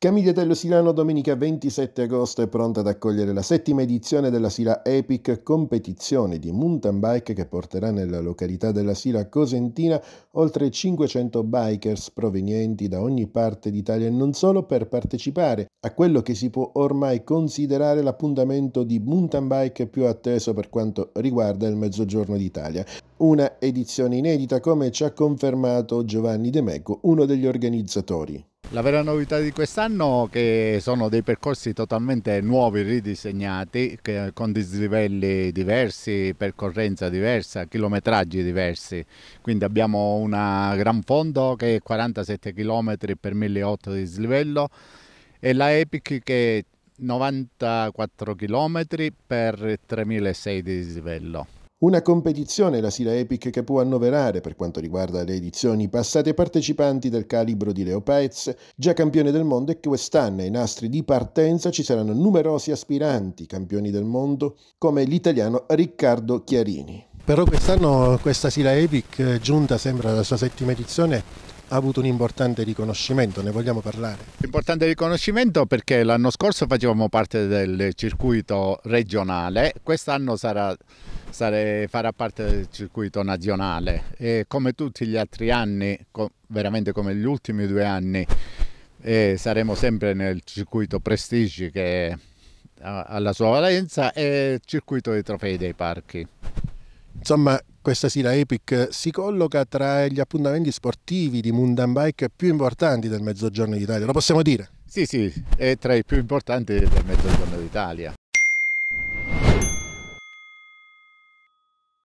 Camidia Tello Silano domenica 27 agosto è pronta ad accogliere la settima edizione della Sila Epic, competizione di mountain bike che porterà nella località della Sila Cosentina oltre 500 bikers provenienti da ogni parte d'Italia e non solo per partecipare a quello che si può ormai considerare l'appuntamento di mountain bike più atteso per quanto riguarda il Mezzogiorno d'Italia una edizione inedita come ci ha confermato Giovanni De Meco, uno degli organizzatori. La vera novità di quest'anno è che sono dei percorsi totalmente nuovi, ridisegnati, con dislivelli diversi, percorrenza diversa, chilometraggi diversi. Quindi abbiamo una gran fondo che è 47 km per 1.800 di dislivello e la Epic che è 94 km per 3.600 di dislivello. Una competizione la Sila Epic che può annoverare per quanto riguarda le edizioni passate partecipanti del calibro di Leo Paez, già campione del mondo e che quest'anno ai nastri di partenza ci saranno numerosi aspiranti campioni del mondo come l'italiano Riccardo Chiarini. Però quest'anno questa Sila Epic eh, giunta sembra alla sua settima edizione ha avuto un importante riconoscimento, ne vogliamo parlare? Importante riconoscimento perché l'anno scorso facevamo parte del circuito regionale, quest'anno sarà, sare, farà parte del circuito nazionale e come tutti gli altri anni, veramente come gli ultimi due anni, eh, saremo sempre nel circuito Prestige che ha la sua valenza e il circuito dei trofei dei parchi. Insomma, questa sera Epic si colloca tra gli appuntamenti sportivi di Mundan Bike più importanti del Mezzogiorno d'Italia, lo possiamo dire? Sì, sì, è tra i più importanti del Mezzogiorno d'Italia.